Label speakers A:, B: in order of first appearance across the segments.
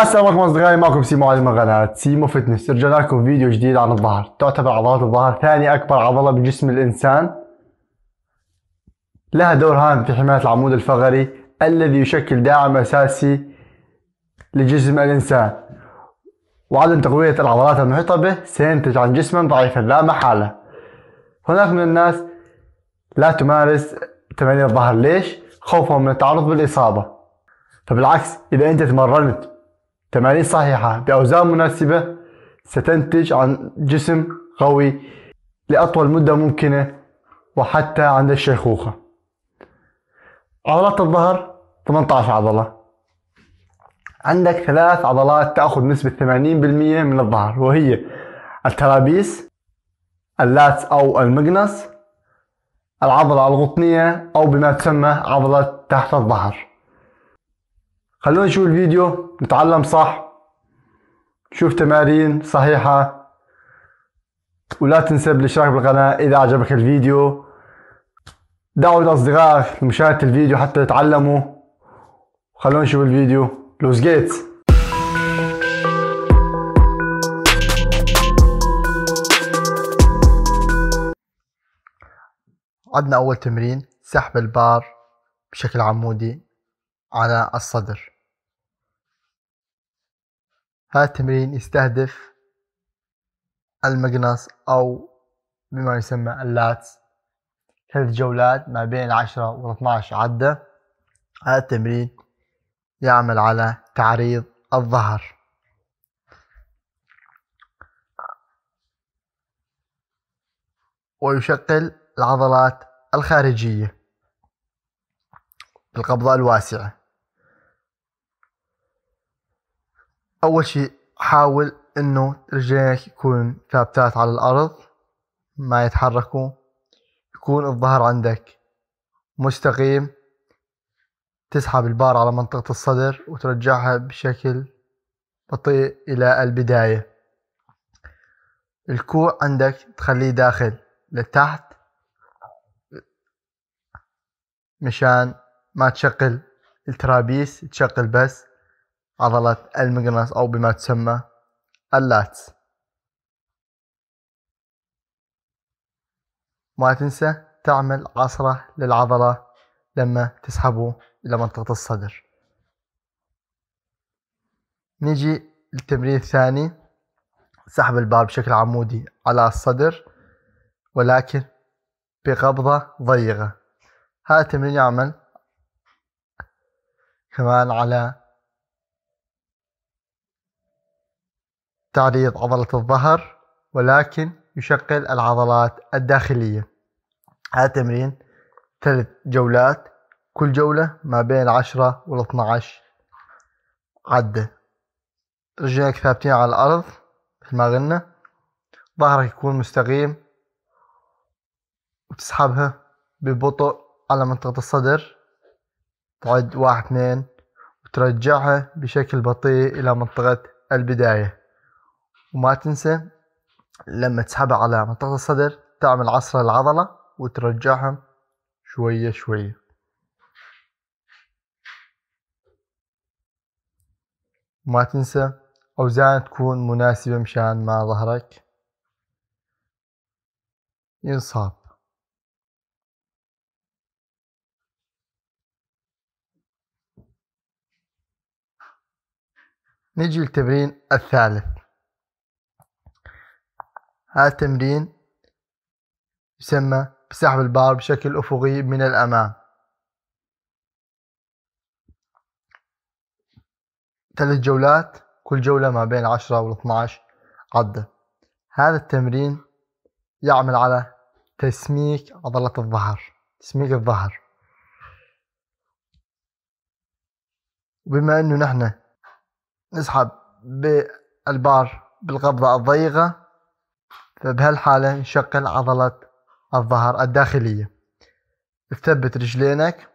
A: السلام عليكم اصدقائي معكم سيمو على قناة سيمو فتنس رجعنا لكم فيديو جديد عن الظهر تعتبر عضلات الظهر ثاني اكبر عضلة بجسم الانسان لها دور هام في حماية العمود الفقري الذي يشكل داعم اساسي لجسم الانسان وعدم تقوية العضلات المحيطة به سينتج عن جسم ضعيفا لا محالة هناك من الناس لا تمارس تمارين الظهر ليش؟ خوفهم من التعرض بالإصابة فبالعكس إذا أنت تمرنت تمارين صحيحة بأوزان مناسبة ستنتج عن جسم قوي لأطول مدة ممكنة وحتى عند الشيخوخة عضلات الظهر 18 عضلة عندك ثلاث عضلات تأخذ نسبة 80% من الظهر وهي الترابيس اللاتس أو المقنص العضلة الغطنية أو بما تسمى عضلة تحت الظهر خلونا نشوف الفيديو نتعلم صح شوف تمارين صحيحة ولا تنسى بالاشتراك بالقناة اذا عجبك الفيديو دعوا الاصدقاء لمشاهدة الفيديو حتى يتعلموا خلونا نشوف الفيديو لوز جيتس عدنا أول تمرين سحب البار بشكل عمودي على الصدر هذا التمرين يستهدف المقناص أو بما يسمى اللاتس ثلاث جولات ما بين عشرة و 12 عدة هذا التمرين يعمل على تعريض الظهر ويشكل العضلات الخارجية القبضة الواسعة اول شيء حاول انه رجلينك يكون ثابتات على الارض ما يتحركوا يكون الظهر عندك مستقيم تسحب البار على منطقة الصدر وترجعها بشكل بطيء إلى البداية الكوع عندك تخليه داخل لتحت مشان ما تشغل الترابيس تشغل بس عضلة المقناص أو بما تسمى اللاتس ما تنسى تعمل عصرة للعضلة لما تسحبه إلى منطقة الصدر نجي للتمرين الثاني سحب البار بشكل عمودي على الصدر ولكن بقبضة ضيقة هذا التمرين يعمل كمان على تعريض عضلة الظهر ولكن يشغل العضلات الداخلية هذا تمرين ثلاث جولات كل جولة ما بين عشرة والاثنى عشر عدة رجليك ثابتين على الأرض مثل ما قلنا ظهرك يكون مستقيم وتسحبها ببطء على منطقة الصدر تعد واحد اثنين وترجعها بشكل بطيء إلى منطقة البداية وما تنسى لما تسحبها على منطقة الصدر تعمل عصر العضلة وترجعهم شوية شوية وما تنسى أوزان تكون مناسبة مشان ما ظهرك ينصاب نجي للتمرين الثالث هذا التمرين يسمى بسحب البار بشكل أفقي من الأمام ثلاث جولات كل جولة ما بين عشرة و عشر عدة هذا التمرين يعمل على تسميك عضلة الظهر تسميك الظهر وبما انه نحن نسحب بالبار بالقبضة الضيقة فبهالحالة طيب، نشغل عضلة الظهر الداخلية تثبت رجلينك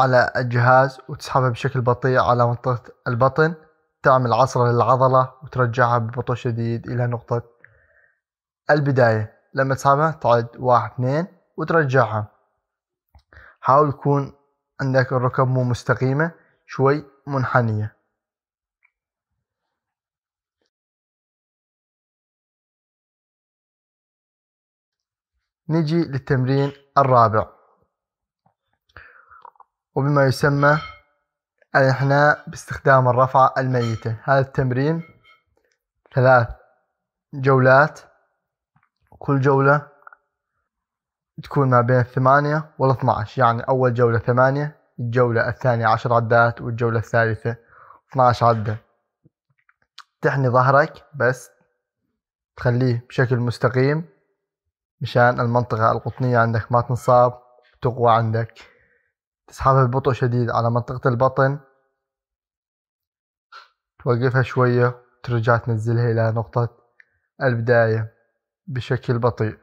A: على الجهاز وتسحبها بشكل بطيء على منطقة البطن تعمل عصرة للعضلة وترجعها ببطء شديد إلى نقطة البداية لما تسحبها تعد واحد اثنين وترجعها حاول يكون عندك الركب مو مستقيمة شوي منحنية نجي للتمرين الرابع وبما يسمى الاحناء باستخدام الرفعة الميتة هذا التمرين ثلاث جولات كل جولة تكون ما بين الثمانية والاثنى عشر يعني أول جولة ثمانية الجولة الثانية عشر عدات والجولة الثالثة اثنى عشر عدة تحني ظهرك بس تخليه بشكل مستقيم مشان المنطقة القطنية عندك ما تنصاب تقوى عندك تسحبها ببطء شديد على منطقة البطن توقفها شوية ترجع تنزلها إلى نقطة البداية بشكل بطيء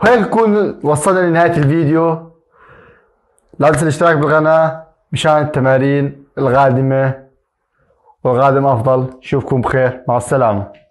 A: وهيك نكون وصلنا لنهاية الفيديو لا تنسى الاشتراك بالقناة مشان التمارين القادمة والقادم أفضل أشوفكم بخير مع السلامة